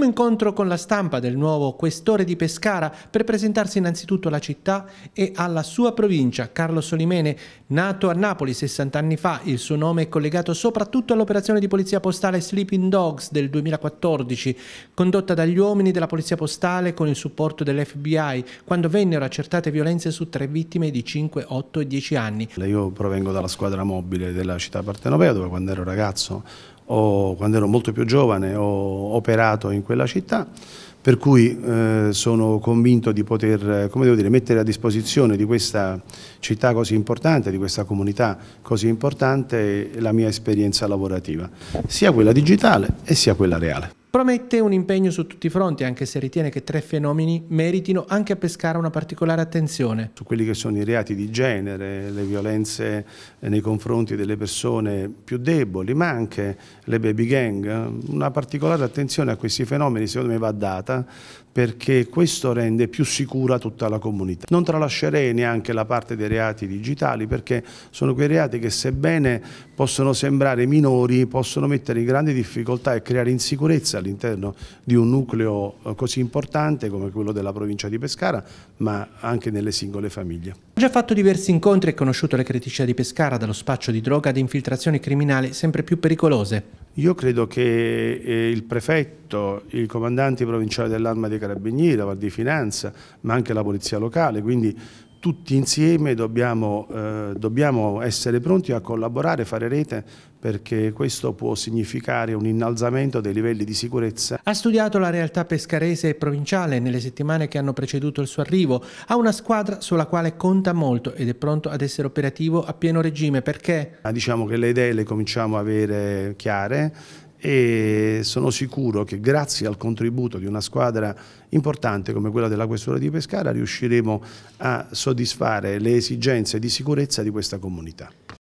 primo incontro con la stampa del nuovo questore di Pescara per presentarsi innanzitutto alla città e alla sua provincia. Carlo Solimene, nato a Napoli 60 anni fa, il suo nome è collegato soprattutto all'operazione di polizia postale Sleeping Dogs del 2014, condotta dagli uomini della polizia postale con il supporto dell'FBI, quando vennero accertate violenze su tre vittime di 5, 8 e 10 anni. Io provengo dalla squadra mobile della città partenopea dove quando ero ragazzo o quando ero molto più giovane ho operato in quella città, per cui eh, sono convinto di poter dire, mettere a disposizione di questa città così importante, di questa comunità così importante, la mia esperienza lavorativa, sia quella digitale e sia quella reale. Promette un impegno su tutti i fronti, anche se ritiene che tre fenomeni meritino anche a Pescara una particolare attenzione. Su quelli che sono i reati di genere, le violenze eh, nei confronti delle persone più deboli, ma anche le baby gang, una particolare attenzione a questi fenomeni secondo me va data perché questo rende più sicura tutta la comunità. Non tralascerei neanche la parte dei reati digitali perché sono quei reati che sebbene possono sembrare minori possono mettere in grande difficoltà e creare insicurezza all'interno di un nucleo eh, così importante come quello della provincia di Pescara ma anche nelle singole famiglie. Ho già fatto diversi incontri e conosciuto le criticità di Pescara dallo spaccio di droga ad infiltrazioni criminali sempre più pericolose. Io credo che eh, il prefetto, i comandanti provinciali dell'arma dei carabinieri, la Val di Finanza, ma anche la polizia locale, quindi tutti insieme dobbiamo, eh, dobbiamo, essere pronti a collaborare, fare rete perché questo può significare un innalzamento dei livelli di sicurezza. Ha studiato la realtà pescarese e provinciale nelle settimane che hanno preceduto il suo arrivo. Ha una squadra sulla quale conta molto ed è pronto ad essere operativo a pieno regime. Perché? Ah, diciamo che le idee le cominciamo a avere chiare e sono sicuro che grazie al contributo di una squadra importante come quella della Questura di Pescara riusciremo a soddisfare le esigenze di sicurezza di questa comunità.